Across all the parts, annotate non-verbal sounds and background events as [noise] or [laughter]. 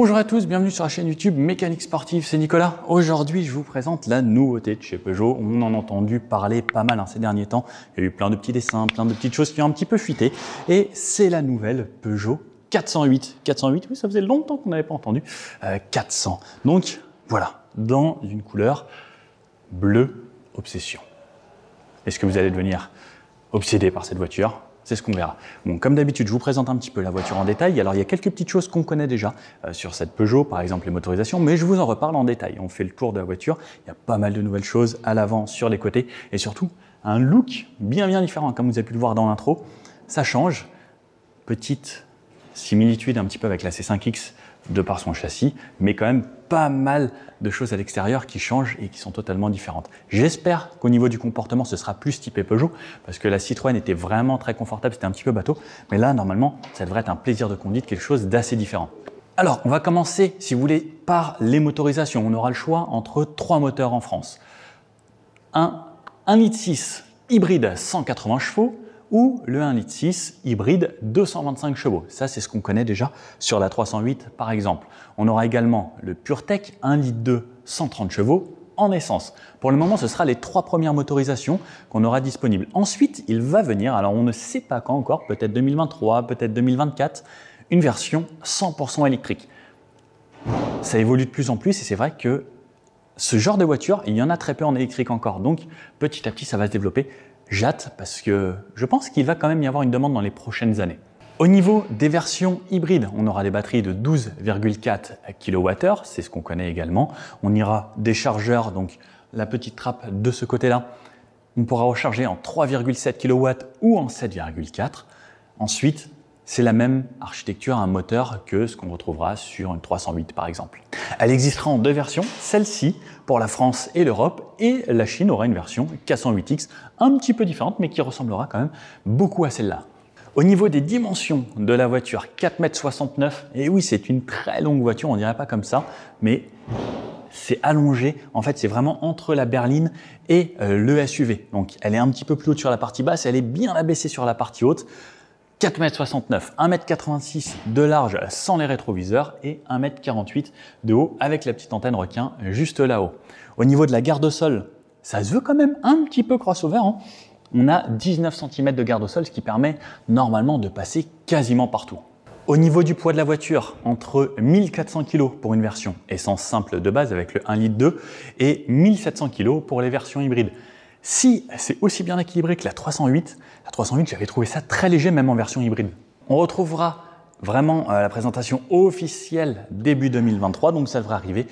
Bonjour à tous, bienvenue sur la chaîne YouTube Mécanique Sportive, c'est Nicolas. Aujourd'hui, je vous présente la nouveauté de chez Peugeot. On en a entendu parler pas mal hein, ces derniers temps. Il y a eu plein de petits dessins, plein de petites choses qui ont un petit peu fuité. Et c'est la nouvelle Peugeot 408. 408, oui, ça faisait longtemps qu'on n'avait pas entendu. 400. Euh, Donc, voilà, dans une couleur bleue obsession. Est-ce que vous allez devenir obsédé par cette voiture c'est ce qu'on verra. comme d'habitude, je vous présente un petit peu la voiture en détail. Alors, il y a quelques petites choses qu'on connaît déjà euh, sur cette Peugeot, par exemple les motorisations, mais je vous en reparle en détail. On fait le tour de la voiture. Il y a pas mal de nouvelles choses à l'avant, sur les côtés, et surtout un look bien bien différent, comme vous avez pu le voir dans l'intro. Ça change. Petite similitude un petit peu avec la C5X de par son châssis, mais quand même pas mal de choses à l'extérieur qui changent et qui sont totalement différentes. J'espère qu'au niveau du comportement, ce sera plus typé Peugeot, parce que la Citroën était vraiment très confortable, c'était un petit peu bateau, mais là, normalement, ça devrait être un plaisir de conduite, quelque chose d'assez différent. Alors, on va commencer, si vous voulez, par les motorisations. On aura le choix entre trois moteurs en France. Un 1,6 6 hybride 180 chevaux, ou le 1,6 litre hybride 225 chevaux. Ça, c'est ce qu'on connaît déjà sur la 308 par exemple. On aura également le PureTech 1 litre 2 130 chevaux en essence. Pour le moment, ce sera les trois premières motorisations qu'on aura disponibles. Ensuite, il va venir, alors on ne sait pas quand encore, peut-être 2023, peut-être 2024, une version 100% électrique. Ça évolue de plus en plus et c'est vrai que ce genre de voiture, il y en a très peu en électrique encore. Donc, petit à petit, ça va se développer jatte parce que je pense qu'il va quand même y avoir une demande dans les prochaines années. Au niveau des versions hybrides, on aura des batteries de 12,4 kWh, c'est ce qu'on connaît également. On ira des chargeurs, donc la petite trappe de ce côté-là, on pourra recharger en 3,7 kW ou en 7,4. Ensuite, c'est la même architecture à un moteur que ce qu'on retrouvera sur une 308 par exemple. Elle existera en deux versions, celle-ci pour la France et l'Europe et la Chine aura une version 408X un petit peu différente mais qui ressemblera quand même beaucoup à celle-là. Au niveau des dimensions de la voiture, 4,69 m, et oui c'est une très longue voiture, on dirait pas comme ça, mais c'est allongé. En fait, c'est vraiment entre la berline et euh, le SUV. Donc, elle est un petit peu plus haute sur la partie basse, elle est bien abaissée sur la partie haute. 4,69 m, 1m86 de large sans les rétroviseurs et 1m48 de haut avec la petite antenne requin juste là-haut. Au niveau de la garde-sol, ça se veut quand même un petit peu crossover. Hein. on a 19 cm de garde-sol, ce qui permet normalement de passer quasiment partout. Au niveau du poids de la voiture, entre 1400 kg pour une version essence simple de base avec le 1,2 litre et 1700 kg pour les versions hybrides. Si c'est aussi bien équilibré que la 308, la 308 j'avais trouvé ça très léger même en version hybride. On retrouvera vraiment euh, la présentation officielle début 2023, donc ça devrait arriver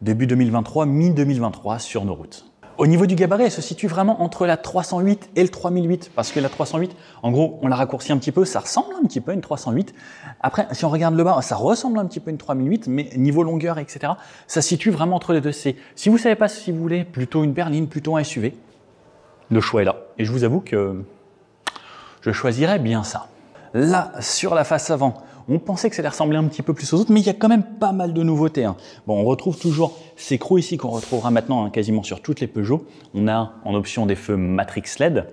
début 2023, mi-2023 sur nos routes. Au niveau du gabarit, elle se situe vraiment entre la 308 et le 3008, parce que la 308, en gros, on l'a raccourci un petit peu, ça ressemble un petit peu à une 308. Après, si on regarde le bas, ça ressemble un petit peu à une 3008, mais niveau longueur, etc., ça se situe vraiment entre les deux. si vous savez pas si vous voulez plutôt une berline, plutôt un SUV, le choix est là. Et je vous avoue que je choisirais bien ça. Là, sur la face avant, on pensait que ça allait ressembler un petit peu plus aux autres, mais il y a quand même pas mal de nouveautés. Hein. Bon, on retrouve toujours ces crocs ici qu'on retrouvera maintenant hein, quasiment sur toutes les Peugeot. On a en option des feux Matrix LED,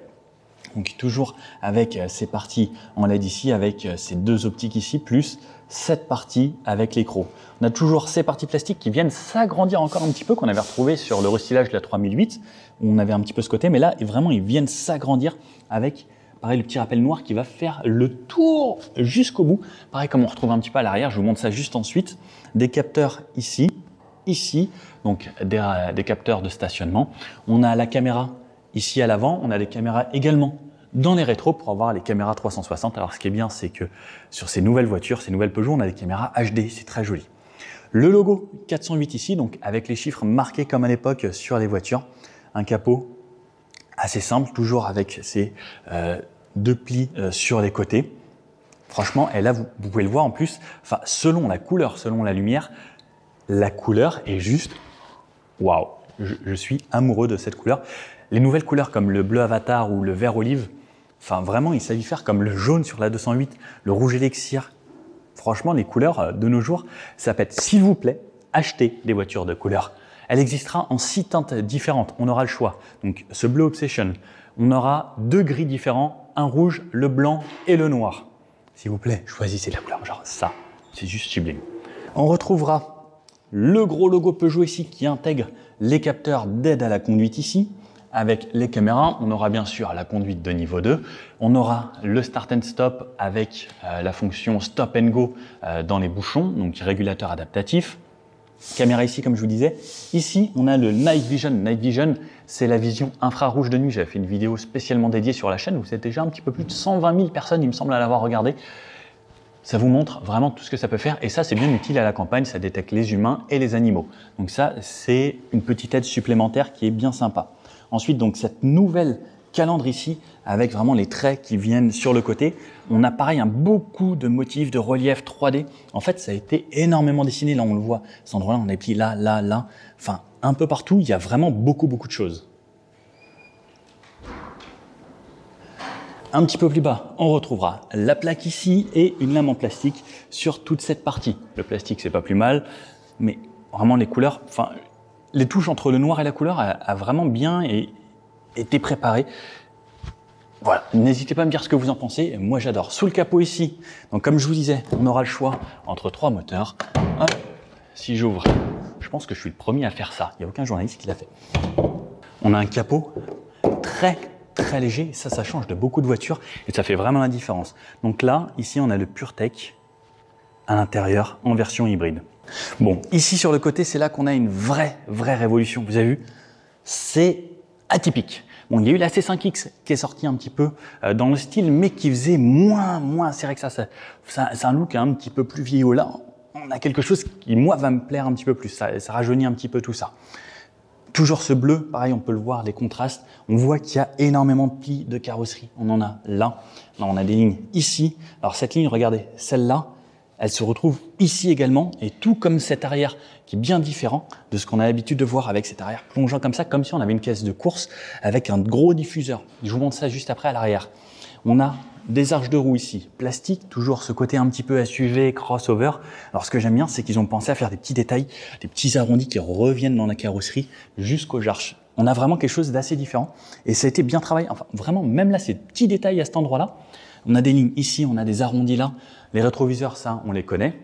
donc toujours avec euh, ces parties en LED ici, avec euh, ces deux optiques ici, plus cette partie avec les crocs. On a toujours ces parties plastiques qui viennent s'agrandir encore un petit peu, qu'on avait retrouvé sur le restylage de la 3008, on avait un petit peu ce côté, mais là, vraiment, ils viennent s'agrandir avec, pareil, le petit rappel noir qui va faire le tour jusqu'au bout. Pareil, comme on retrouve un petit peu à l'arrière, je vous montre ça juste ensuite. Des capteurs ici, ici, donc des, euh, capteurs de stationnement. On a la caméra ici à l'avant, on a des caméras également dans les rétros pour avoir les caméras 360. Alors ce qui est bien, c'est que sur ces nouvelles voitures, ces nouvelles Peugeot, on a des caméras HD, c'est très joli. Le logo 408 ici, donc avec les chiffres marqués comme à l'époque sur les voitures un capot assez simple, toujours avec ses euh, deux plis euh, sur les côtés. Franchement, et là, vous, pouvez le voir en plus, enfin, selon la couleur, selon la lumière, la couleur est juste waouh. Je, suis amoureux de cette couleur. Les nouvelles couleurs comme le bleu avatar ou le vert olive, enfin, vraiment, il s'agit de faire comme le jaune sur la 208, le rouge élixir. Franchement, les couleurs euh, de nos jours, ça pète. S'il vous plaît, achetez des voitures de couleur. Elle existera en six teintes différentes. On aura le choix. Donc ce Blue Obsession, on aura deux gris différents, un rouge, le blanc et le noir. S'il vous plaît, choisissez la couleur. Genre ça, c'est juste sublime. On retrouvera le gros logo Peugeot ici qui intègre les capteurs d'aide à la conduite ici. Avec les caméras, on aura bien sûr la conduite de niveau 2, on aura le start and stop avec euh, la fonction stop and go euh, dans les bouchons, donc régulateur adaptatif. Caméra ici, comme je vous disais. Ici, on a le Night Vision. Night Vision, c'est la vision infrarouge de nuit. J'avais fait une vidéo spécialement dédiée sur la chaîne. Vous êtes déjà un petit peu plus de 120 000 personnes, il me semble, à l'avoir regardé Ça vous montre vraiment tout ce que ça peut faire. Et ça, c'est bien utile à la campagne. Ça détecte les humains et les animaux. Donc ça, c'est une petite aide supplémentaire qui est bien sympa. Ensuite, donc cette nouvelle calandre ici avec vraiment les traits qui viennent sur le côté. On a pareil un beaucoup de motifs de relief 3D. En fait, ça a été énormément dessiné. Là, on le voit, cet endroit-là, on a pris là, là, là. Enfin, un peu partout, il y a vraiment beaucoup, beaucoup de choses. Un petit peu plus bas, on retrouvera la plaque ici et une lame en plastique sur toute cette partie. Le plastique, c'est pas plus mal, mais vraiment les couleurs, enfin, les touches entre le noir et la couleur a, a vraiment bien et été préparé. Voilà, n'hésitez pas à me dire ce que vous en pensez. Moi, j'adore. Sous le capot ici, donc comme je vous disais, on aura le choix entre trois moteurs. si j'ouvre, je pense que je suis le premier à faire ça. Il n'y a aucun journaliste qui l'a fait. On a un capot très très léger. Ça, ça change de beaucoup de voitures et ça fait vraiment la différence. Donc là, ici, on a le PureTech à l'intérieur en version hybride. Bon, ici sur le côté, c'est là qu'on a une vraie, vraie révolution. Vous avez vu C'est atypique. Bon, il y a eu la C5X qui est sortie un petit peu euh, dans le style, mais qui faisait moins, moins serré que ça. C'est un look un petit peu plus vieillot. Là, on a quelque chose qui, moi, va me plaire un petit peu plus. Ça, rajeunit un petit peu tout ça. Toujours ce bleu, pareil, on peut le voir, les contrastes. On voit qu'il y a énormément de plis de carrosserie. On en a là. Là, on a des lignes ici. Alors, cette ligne, regardez, celle-là, elle se retrouve ici également, et tout comme cette arrière qui est bien différent de ce qu'on a l'habitude de voir avec cette arrière plongeant comme ça, comme si on avait une caisse de course avec un gros diffuseur. Je vous montre ça juste après à l'arrière. On a des arches de roue ici, plastique, toujours ce côté un petit peu SUV, crossover. Alors ce que j'aime bien, c'est qu'ils ont pensé à faire des petits détails, des petits arrondis qui reviennent dans la carrosserie jusqu'aux arches. On a vraiment quelque chose d'assez différent et ça a été bien travaillé. Enfin, vraiment, même là, ces petits détails à cet endroit-là, on a des lignes ici, on a des arrondis là. Les rétroviseurs, ça, on les connaît.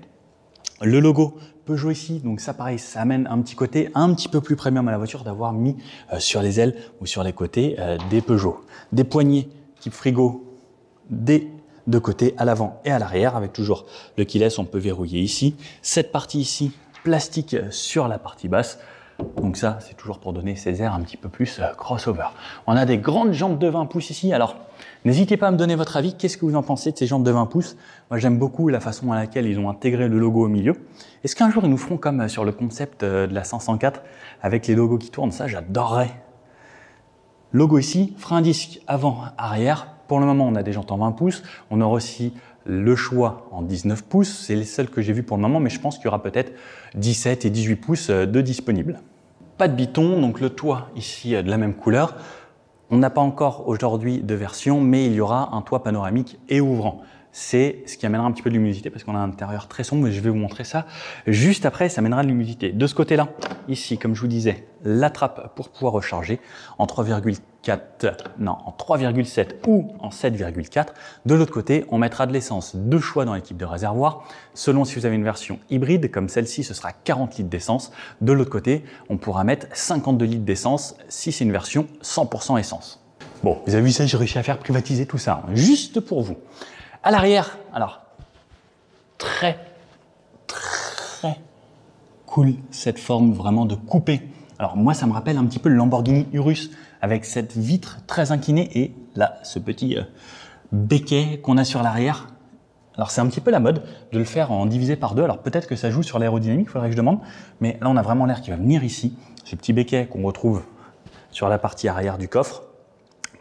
Le logo Peugeot ici, donc ça pareil, ça amène un petit côté un petit peu plus premium à la voiture d'avoir mis euh, sur les ailes ou sur les côtés euh, des Peugeot. Des poignées type frigo, des deux côtés, à l'avant et à l'arrière, avec toujours le keyless, on peut verrouiller ici. Cette partie ici, plastique euh, sur la partie basse. Donc ça, c'est toujours pour donner ces airs un petit peu plus crossover. On a des grandes jambes de 20 pouces ici. Alors, N'hésitez pas à me donner votre avis, qu'est-ce que vous en pensez de ces jantes de 20 pouces Moi j'aime beaucoup la façon à laquelle ils ont intégré le logo au milieu. Est-ce qu'un jour ils nous feront comme euh, sur le concept euh, de la 504 avec les logos qui tournent Ça j'adorerais. Logo ici, frein disque avant, arrière. Pour le moment on a des jantes en 20 pouces, on aura aussi le choix en 19 pouces, c'est les seuls que j'ai vu pour le moment, mais je pense qu'il y aura peut-être 17 et 18 pouces euh, de disponibles. Pas de biton, donc le toit ici de la même couleur. On n'a pas encore aujourd'hui de version, mais il y aura un toit panoramique et ouvrant. C'est ce qui amènera un petit peu de l'humidité parce qu'on a un intérieur très sombre, mais je vais vous montrer ça juste après, ça amènera de l'humidité. De ce côté-là, ici, comme je vous disais, la trappe pour pouvoir recharger en 3,3 non, en 3,7 ou en 7,4. De l'autre côté, on mettra de l'essence. Deux choix dans l'équipe de réservoir. Selon si vous avez une version hybride, comme celle-ci, ce sera 40 litres d'essence. De l'autre côté, on pourra mettre 52 litres d'essence si c'est une version 100% essence. Bon, vous avez vu ça, j'ai réussi à faire privatiser tout ça, hein. juste pour vous. À l'arrière, alors, très, très cool cette forme vraiment de coupé. Alors moi, ça me rappelle un petit peu le Lamborghini Urus avec cette vitre très inclinée et là, ce petit euh, béquet qu'on a sur l'arrière. Alors c'est un petit peu la mode de le faire en divisé par deux. Alors peut-être que ça joue sur l'aérodynamique, faudrait que je demande. Mais là, on a vraiment l'air qui va venir ici. Ce petit béquet qu'on retrouve sur la partie arrière du coffre.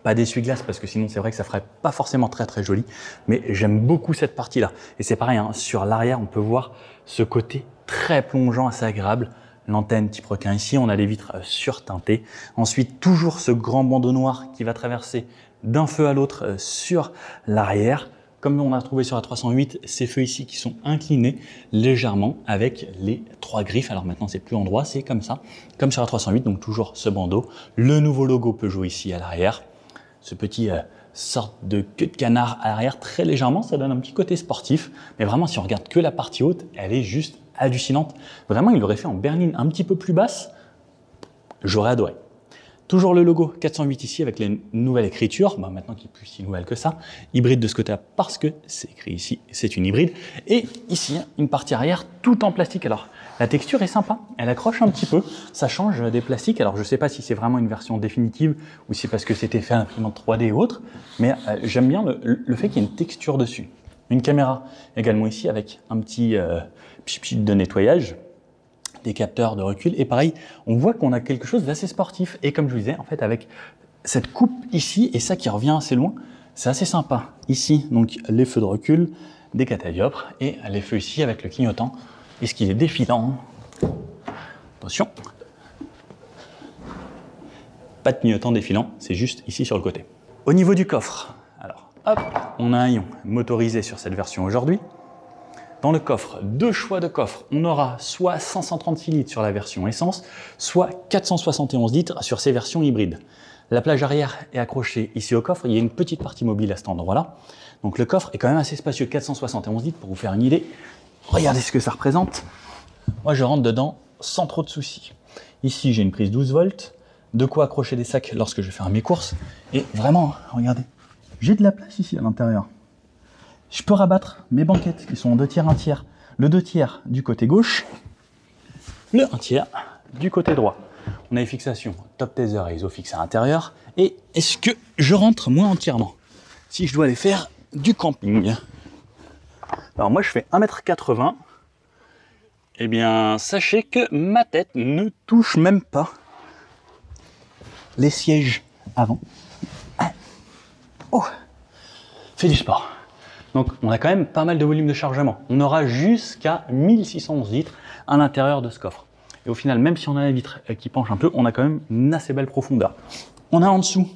Pas d'essuie-glace parce que sinon c'est vrai que ça ferait pas forcément très très joli. Mais j'aime beaucoup cette partie-là. Et c'est pareil, hein, sur l'arrière, on peut voir ce côté très plongeant, assez agréable l'antenne type requin ici, on a les vitres euh, surteintées. Ensuite, toujours ce grand bandeau noir qui va traverser d'un feu à l'autre euh, sur l'arrière. Comme on a trouvé sur la 308, ces feux ici qui sont inclinés légèrement avec les trois griffes. Alors maintenant, c'est plus en droit, c'est comme ça, comme sur la 308, donc toujours ce bandeau. Le nouveau logo jouer ici à l'arrière. Ce petit sort euh, sorte de queue de canard à l'arrière très légèrement, ça donne un petit côté sportif. Mais vraiment, si on regarde que la partie haute, elle est juste hallucinante. Vraiment, il l'aurait fait en berline un petit peu plus basse. J'aurais adoré. Toujours le logo 408 ici avec les nouvelles écritures. Bah, maintenant qu'il est plus si nouvelle que ça. Hybride de ce côté-là parce que c'est écrit ici, c'est une hybride. Et ici, une partie arrière tout en plastique. Alors, la texture est sympa. Elle accroche un petit peu. Ça change des plastiques. Alors, je ne sais pas si c'est vraiment une version définitive ou si c'est parce que c'était fait à imprimante 3D ou autre. Mais euh, j'aime bien le fait qu'il y ait une texture dessus une caméra également ici avec un petit euh, de nettoyage, des capteurs de recul. Et pareil, on voit qu'on a quelque chose d'assez sportif. Et comme je vous disais, en fait, avec cette coupe ici et ça qui revient assez loin, c'est assez sympa. Ici, donc les feux de recul, des catadiopres et les feux ici avec le clignotant Est ce qu'il est défilant. Hein. Attention. Pas de clignotant défilant, c'est juste ici sur le côté. Au niveau du coffre, Hop, on a un ion motorisé sur cette version aujourd'hui. Dans le coffre, deux choix de coffre. On aura soit 536 litres sur la version essence, soit 471 litres sur ces versions hybrides. La plage arrière est accrochée ici au coffre. Il y a une petite partie mobile à cet endroit-là. Donc le coffre est quand même assez spacieux, 471 litres pour vous faire une idée. Regardez ce que ça représente. Moi, je rentre dedans sans trop de soucis. Ici, j'ai une prise 12 volts, de quoi accrocher des sacs lorsque je vais faire mes courses. Et vraiment, hein, regardez, j'ai de la place ici à l'intérieur. Je peux rabattre mes banquettes qui sont en deux tiers, un tiers. Le deux tiers du côté gauche, le un tiers du côté droit. On a les fixations top taser et isofix à l'intérieur. Et est-ce que je rentre moi entièrement si je dois aller faire du camping Alors moi je fais 1m80. Eh bien, sachez que ma tête ne touche même pas les sièges avant. Oh. fait du sport. Donc on a quand même pas mal de volume de chargement. On aura jusqu'à 1611 litres à l'intérieur de ce coffre. Et au final, même si on a la vitre euh, qui penche un peu, on a quand même une assez belle profondeur. On a en dessous,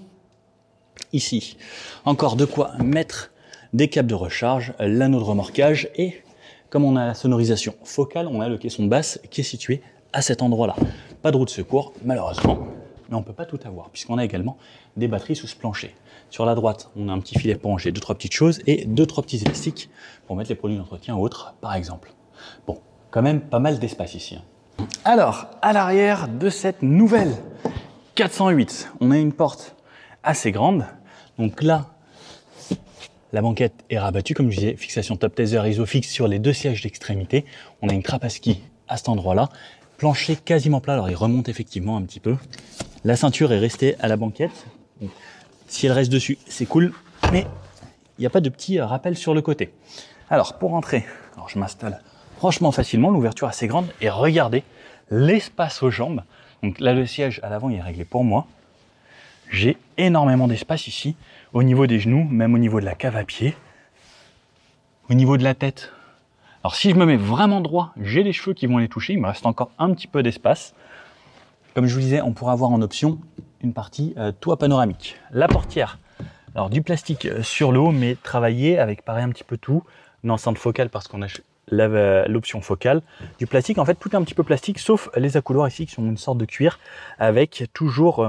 ici, encore de quoi mettre des câbles de recharge, l'anneau de remorquage et comme on a la sonorisation focale, on a le caisson de basse qui est situé à cet endroit-là. Pas de roue de secours, malheureusement mais on ne peut pas tout avoir, puisqu'on a également des batteries sous ce plancher. Sur la droite, on a un petit filet pour ranger deux, trois petites choses et deux, trois petits élastiques pour mettre les produits d'entretien ou autres, par exemple. Bon, quand même pas mal d'espace ici. Hein. Alors, à l'arrière de cette nouvelle 408, on a une porte assez grande. Donc là, la banquette est rabattue, comme je disais, fixation top taser isofix sur les deux sièges d'extrémité. On a une trappe à ski à cet endroit-là. Plancher quasiment plat, alors il remonte effectivement un petit peu. La ceinture est restée à la banquette. si elle reste dessus, c'est cool, mais il n'y a pas de petit euh, rappel sur le côté. Alors, pour entrer, je m'installe franchement facilement, l'ouverture assez grande, et regardez l'espace aux jambes. Donc là, le siège à l'avant, est réglé pour moi. J'ai énormément d'espace ici, au niveau des genoux, même au niveau de la cave à pied, au niveau de la tête. Alors si je me mets vraiment droit, j'ai les cheveux qui vont les toucher, il me reste encore un petit peu d'espace. Comme je vous disais, on pourra avoir en option une partie euh, toit panoramique. La portière, alors du plastique euh, sur l'eau, mais travaillé avec pareil un petit peu tout, une enceinte focale parce qu'on a euh, l'option focale, du plastique, en fait tout un petit peu plastique, sauf les accouloirs ici qui sont une sorte de cuir, avec toujours,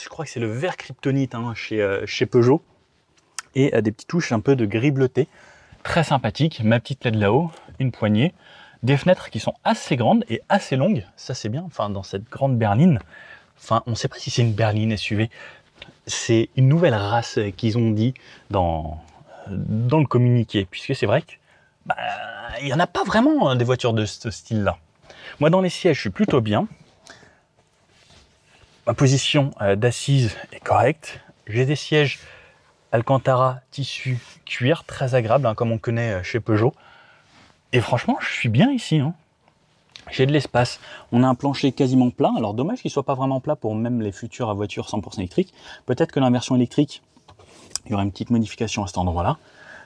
je crois que c'est le vert kryptonite hein, chez, chez Peugeot, et des petites touches un peu de gris bleuté, très sympathique, ma petite de là-haut, une poignée, des fenêtres qui sont assez grandes et assez longues. Ça, c'est bien. Enfin, dans cette grande berline. Enfin, on ne sait pas si c'est une berline SUV. C'est une nouvelle race qu'ils ont dit dans, euh, dans le communiqué, puisque c'est vrai qu'il bah, n'y en a pas vraiment hein, des voitures de ce style-là. Moi, dans les sièges, je suis plutôt bien. Ma position euh, d'assise est correcte. J'ai des sièges Alcantara, tissu, cuir, très agréable, hein, comme on connaît euh, chez Peugeot. Et franchement, je suis bien ici. Hein. J'ai de l'espace. On a un plancher quasiment plat. Alors dommage qu'il soit pas vraiment plat pour même les futurs à voiture 100% électrique. Peut-être que l'inversion électrique, il y aura une petite modification à cet endroit-là.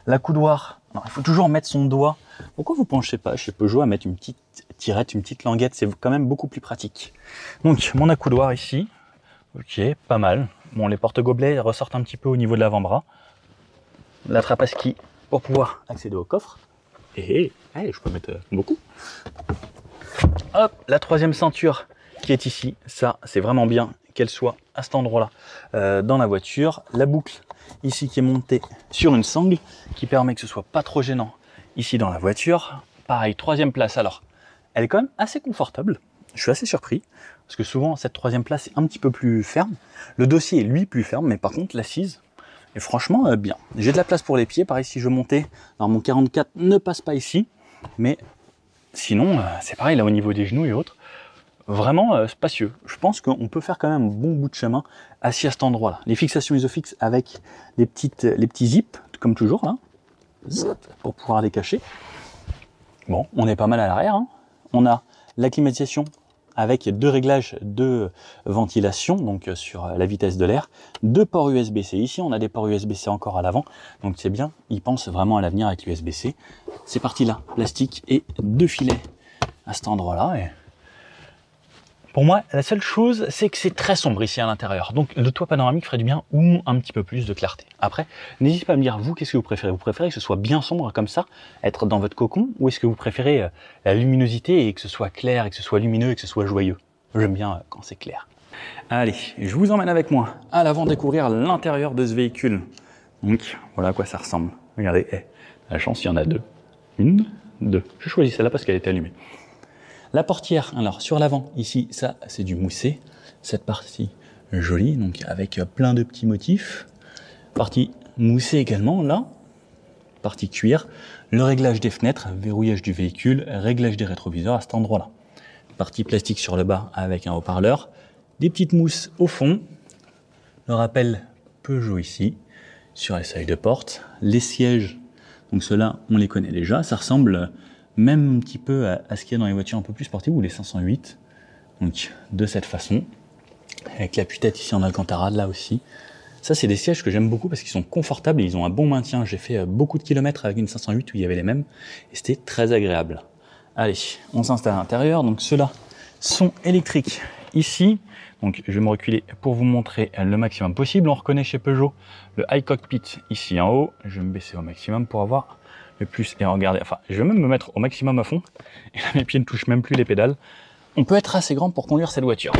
La il faut toujours mettre son doigt. Pourquoi vous penchez pas chez Peugeot à mettre une petite tirette, une petite languette C'est quand même beaucoup plus pratique. Donc mon accoudoir ici, ok, pas mal. Bon, les porte-gobelets ressortent un petit peu au niveau de l'avant-bras. La trappe ski pour pouvoir accéder au coffre. Eh, eh, eh, je peux mettre euh, beaucoup. Hop, la troisième ceinture qui est ici, ça c'est vraiment bien qu'elle soit à cet endroit-là euh, dans la voiture. La boucle ici qui est montée sur une sangle qui permet que ce soit pas trop gênant ici dans la voiture. Pareil, troisième place. Alors, elle est quand même assez confortable. Je suis assez surpris parce que souvent cette troisième place est un petit peu plus ferme. Le dossier est lui plus ferme, mais par contre l'assise et franchement, euh, bien. J'ai de la place pour les pieds. Pareil, si je montais, alors mon 44 ne passe pas ici. Mais sinon, euh, c'est pareil, là, au niveau des genoux et autres. Vraiment euh, spacieux. Je pense qu'on peut faire quand même un bon bout de chemin assis à cet endroit-là. Les fixations isofix avec les, petites, les petits zips, comme toujours, hein. pour pouvoir les cacher. Bon, on est pas mal à l'arrière. Hein. On a la climatisation avec deux réglages de ventilation, donc euh, sur la vitesse de l'air, deux ports USB-C. Ici, on a des ports USB-C encore à l'avant, donc c'est bien, ils pensent vraiment à l'avenir avec l'USB-C. C'est parti là, plastique et deux filets à cet endroit-là. Et pour moi, la seule chose, c'est que c'est très sombre ici à l'intérieur. Donc le toit panoramique ferait du bien ou un petit peu plus de clarté. Après, n'hésitez pas à me dire, vous, qu'est-ce que vous préférez Vous préférez que ce soit bien sombre comme ça, être dans votre cocon, ou est-ce que vous préférez euh, la luminosité et que ce soit clair, et que ce soit lumineux, et que ce soit joyeux J'aime bien euh, quand c'est clair. Allez, je vous emmène avec moi à l'avant découvrir l'intérieur de ce véhicule. Donc voilà à quoi ça ressemble. Regardez, eh, la chance, il y en a deux. Une, deux. Je choisis celle-là parce qu'elle était allumée. La portière, alors sur l'avant, ici, ça c'est du moussé. Cette partie jolie, donc avec euh, plein de petits motifs. Partie moussée également, là. Partie cuir. Le réglage des fenêtres, verrouillage du véhicule, réglage des rétroviseurs à cet endroit-là. Partie plastique sur le bas avec un haut-parleur. Des petites mousses au fond. Le rappel Peugeot ici, sur les seuils de porte. Les sièges, donc ceux-là, on les connaît déjà. Ça ressemble même un petit peu à, ce qu'il y a dans les voitures un peu plus sportives ou les 508. Donc de cette façon, avec la putette ici en Alcantara, là aussi. Ça, c'est des sièges que j'aime beaucoup parce qu'ils sont confortables et ils ont un bon maintien. J'ai fait euh, beaucoup de kilomètres avec une 508 où il y avait les mêmes et c'était très agréable. Allez, on s'installe à l'intérieur. Donc ceux-là sont électriques ici. Donc je vais me reculer pour vous montrer le maximum possible. On reconnaît chez Peugeot le high cockpit ici en haut. Je vais me baisser au maximum pour avoir plus, et regarder enfin, je vais même me mettre au maximum à fond, [laughs] et mes pieds ne touchent même plus les pédales. On peut être assez grand pour conduire cette voiture.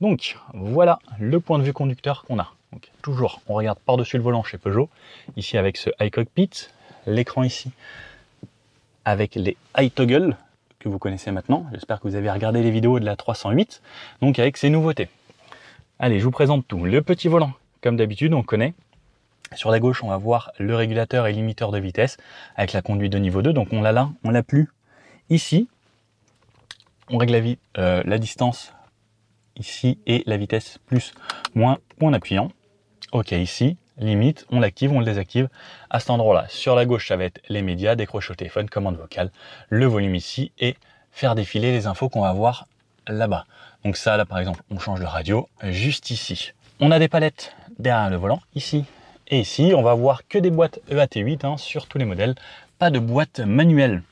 Donc, voilà le point de vue conducteur qu'on a. Donc, toujours, on regarde par-dessus le volant chez Peugeot, ici avec ce high cockpit, l'écran ici avec les high toggle que vous connaissez maintenant. J'espère que vous avez regardé les vidéos de la 308, donc avec ces nouveautés. Allez, je vous présente tout. Le petit volant, comme d'habitude, on connaît. Sur la gauche, on va voir le régulateur et limiteur de vitesse avec la conduite de niveau 2. Donc on l'a là, on l'a plus ici. On règle la, euh, distance ici et la vitesse plus moins en appuyant. OK ici, limite, on l'active, on le désactive à cet endroit-là. Sur la gauche, ça va être les médias, décrocher au téléphone, commande vocale, le volume ici et faire défiler les infos qu'on va voir là-bas. Donc ça, là par exemple, on change de radio juste ici. On a des palettes derrière le volant, ici et ici, on va voir que des boîtes EAT8 hein, sur tous les modèles, pas de boîte manuelle.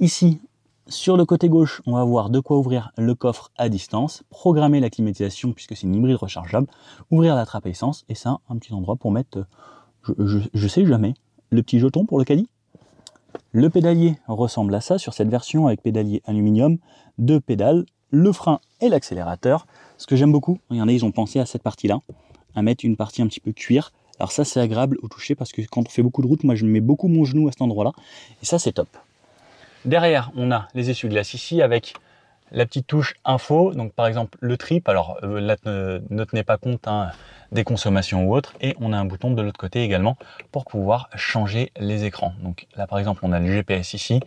Ici, sur le côté gauche, on va voir de quoi ouvrir le coffre à distance, programmer la climatisation puisque c'est une hybride rechargeable, ouvrir la trappe à essence et ça, un petit endroit pour mettre, je, je sais jamais, le petit jeton pour le caddie. Le pédalier ressemble à ça sur cette version avec pédalier aluminium, deux pédales, le frein et l'accélérateur. Ce que j'aime beaucoup, regardez, ils ont pensé à cette partie-là, à mettre une partie un petit peu cuir alors ça c'est agréable au toucher parce que quand on fait beaucoup de route, moi je mets beaucoup mon genou à cet endroit-là et ça c'est top. Derrière, on a les essuie-glaces ici avec la petite touche info, donc par exemple le trip, alors euh, là ne tenez pas compte hein, des consommations ou autres, et on a un bouton de l'autre côté également pour pouvoir changer les écrans. Donc là par exemple on a le GPS ici,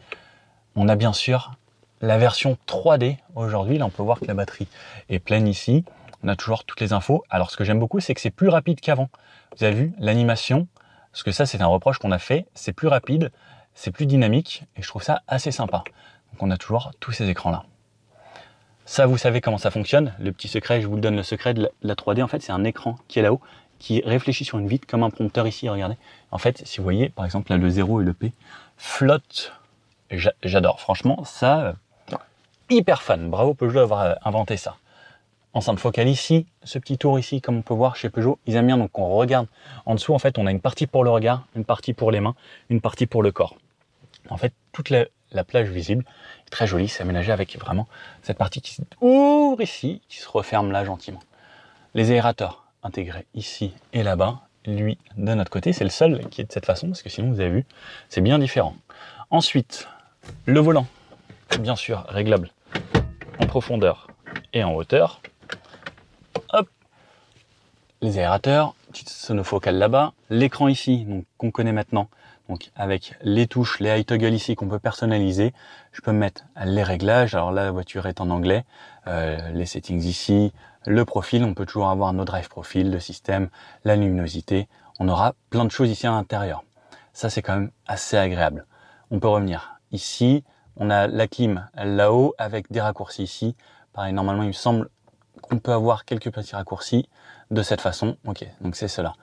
on a bien sûr la version 3D aujourd'hui, là on peut voir que la batterie est pleine ici, on a toujours toutes les infos. Alors ce que j'aime beaucoup, c'est que c'est plus rapide qu'avant. Vous avez vu l'animation, parce que ça c'est un reproche qu'on a fait, c'est plus rapide, c'est plus dynamique, et je trouve ça assez sympa. Donc on a toujours tous ces écrans-là. Ça, vous savez comment ça fonctionne. Le petit secret, je vous le donne, le secret de la 3D, en fait, c'est un écran qui est là-haut, qui réfléchit sur une vitre comme un prompteur ici, regardez. En fait, si vous voyez, par exemple, là, le 0 et le P flottent. J'adore, franchement, ça, euh, hyper fun. Bravo Peugeot d'avoir euh, inventé ça enceinte focale ici, ce petit tour ici, comme on peut voir chez Peugeot, ils aiment bien, donc on regarde. En dessous, en fait, on a une partie pour le regard, une partie pour les mains, une partie pour le corps. En fait, toute la, plage visible est très jolie, c'est aménagé avec vraiment cette partie qui s'ouvre ici, qui se referme là gentiment. Les aérateurs intégrés ici et là-bas, lui, de notre côté, c'est le seul qui est de cette façon, parce que sinon, vous avez vu, c'est bien différent. Ensuite, le volant, bien sûr, réglable en profondeur et en hauteur les aérateurs, petite sonofocale là-bas, l'écran ici, donc qu'on connaît maintenant, donc avec les touches, les high toggle ici qu'on peut personnaliser, je peux mettre les réglages. Alors là, la voiture est en anglais, euh, les settings ici, le profil, on peut toujours avoir nos drive profil, le système, la luminosité. On aura plein de choses ici à l'intérieur. Ça, c'est quand même assez agréable. On peut revenir ici. On a la clim là-haut avec des raccourcis ici. Pareil, normalement, il me semble on peut avoir quelques petits raccourcis de cette façon. Ok, donc c'est cela.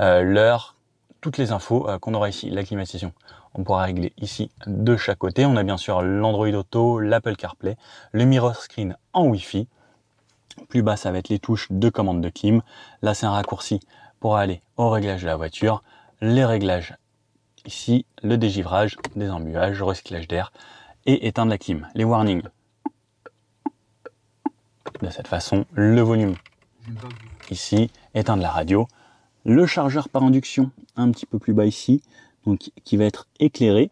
Euh, l'heure, toutes les infos euh, qu'on aura ici, la climatisation. On pourra régler ici de chaque côté. On a bien sûr l'Android Auto, l'Apple CarPlay, le mirror screen en Wi-Fi. Plus bas, ça va être les touches de commande de clim. Là, c'est un raccourci pour aller au réglage de la voiture, les réglages ici, le dégivrage, des embuages, recyclage d'air et éteindre la clim. Les warnings, de cette façon le volume. Ici, éteindre la radio. Le chargeur par induction, un petit peu plus bas ici, donc qui va être éclairé.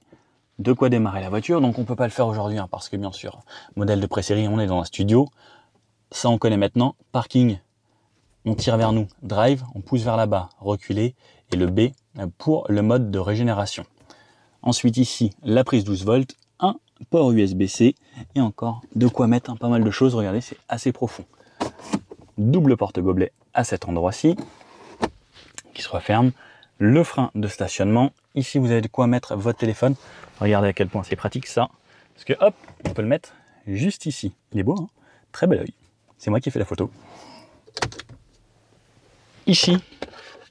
De quoi démarrer la voiture, donc on ne peut pas le faire aujourd'hui, hein, parce que bien sûr, modèle de pré on est dans un studio. Ça, on connaît maintenant. Parking, on tire vers nous. Drive, on pousse vers là-bas, reculer. Et le B pour le mode de régénération. Ensuite ici, la prise 12 volts port USB-C et encore de quoi mettre pas mal de choses. Regardez, c'est assez profond. Double porte-gobelet à cet endroit-ci qui se referme. Le frein de stationnement. Ici, vous avez de quoi mettre votre téléphone. Regardez à quel point c'est pratique ça. Parce que hop, on peut le mettre juste ici. Il est beau, hein très bel oeil. C'est moi qui ai fait la photo. Ici,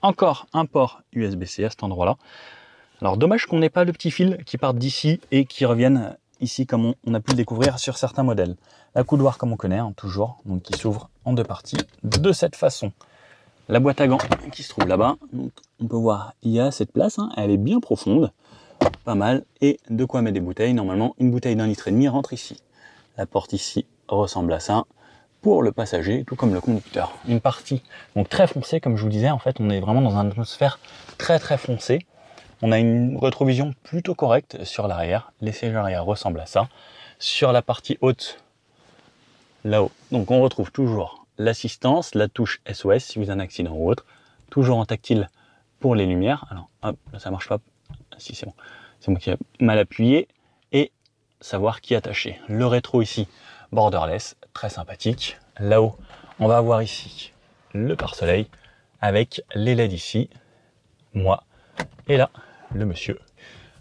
encore un port USB-C à cet endroit-là. Alors dommage qu'on n'ait pas le petit fil qui part d'ici et qui revienne ici comme on, a pu le découvrir sur certains modèles. La couloir comme on connaît, hein, toujours, donc qui s'ouvre en deux parties de cette façon. La boîte à gants qui se trouve là-bas, donc on peut voir, il y a cette place, hein, elle est bien profonde, pas mal, et de quoi mettre des bouteilles. Normalement, une bouteille d'un litre et demi rentre ici. La porte ici ressemble à ça pour le passager, tout comme le conducteur. Une partie donc très foncée, comme je vous disais, en fait, on est vraiment dans une atmosphère très très foncée. On a une rétrovision plutôt correcte sur l'arrière. Les sièges arrière ressemblent à ça. Sur la partie haute, là-haut, donc on retrouve toujours l'assistance, la touche SOS si vous avez un accident ou autre. Toujours en tactile pour les lumières. Alors, hop, ça marche pas. Ah, si, c'est bon. C'est moi qui ai mal appuyé. Et savoir qui attacher. Le rétro ici, borderless, très sympathique. Là-haut, on va avoir ici le pare-soleil avec les LED ici, moi, et là, le monsieur,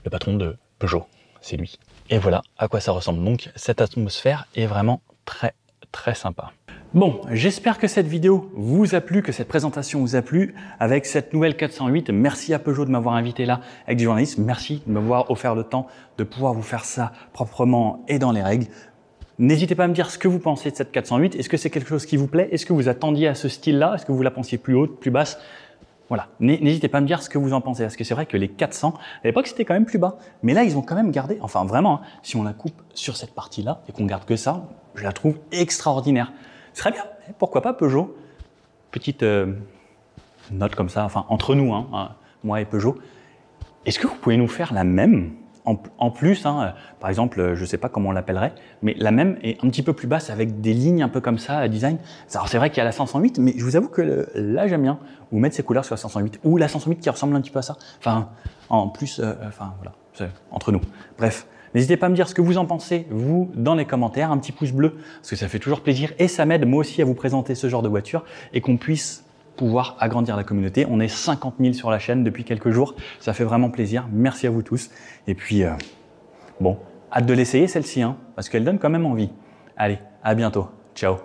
le patron de Peugeot. C'est lui. Et voilà à quoi ça ressemble. Donc cette atmosphère est vraiment très très sympa. Bon, j'espère que cette vidéo vous a plu, que cette présentation vous a plu. Avec cette nouvelle 408, merci à Peugeot de m'avoir invité là avec du journalisme. Merci de m'avoir offert le temps de pouvoir vous faire ça proprement et dans les règles. N'hésitez pas à me dire ce que vous pensez de cette 408. Est-ce que c'est quelque chose qui vous plaît Est-ce que vous attendiez à ce style-là Est-ce que vous la pensiez plus haute, plus basse voilà. N'hésitez pas à me dire ce que vous en pensez, parce que c'est vrai que les 400, à l'époque, c'était quand même plus bas. Mais là, ils ont quand même gardé, enfin vraiment, hein, si on la coupe sur cette partie-là et qu'on garde que ça, je la trouve extraordinaire. Ce serait bien, pourquoi pas Peugeot Petite euh, note comme ça, enfin entre nous, hein, hein, moi et Peugeot. Est-ce que vous pouvez nous faire la même en, plus, hein, euh, par exemple, euh, je ne sais pas comment on l'appellerait, mais la même est un petit peu plus basse avec des lignes un peu comme ça, euh, design. Alors c'est vrai qu'il y a la 508, mais je vous avoue que là j'aime bien, ou mettre ces couleurs sur la 508, ou la 508 qui ressemble un petit peu à ça. Enfin, en plus, enfin voilà, c'est entre nous. Bref. N'hésitez pas à me dire ce que vous en pensez, vous, dans les commentaires, un petit pouce bleu, parce que ça fait toujours plaisir et ça m'aide moi aussi à vous présenter ce genre de voiture et qu'on puisse agrandir la communauté. On est 50 000 sur la chaîne depuis quelques jours. Ça fait vraiment plaisir. Merci à vous tous. Et puis, euh, bon, hâte de l'essayer celle-ci, hein, parce qu'elle donne quand même envie. Allez, à bientôt. Ciao.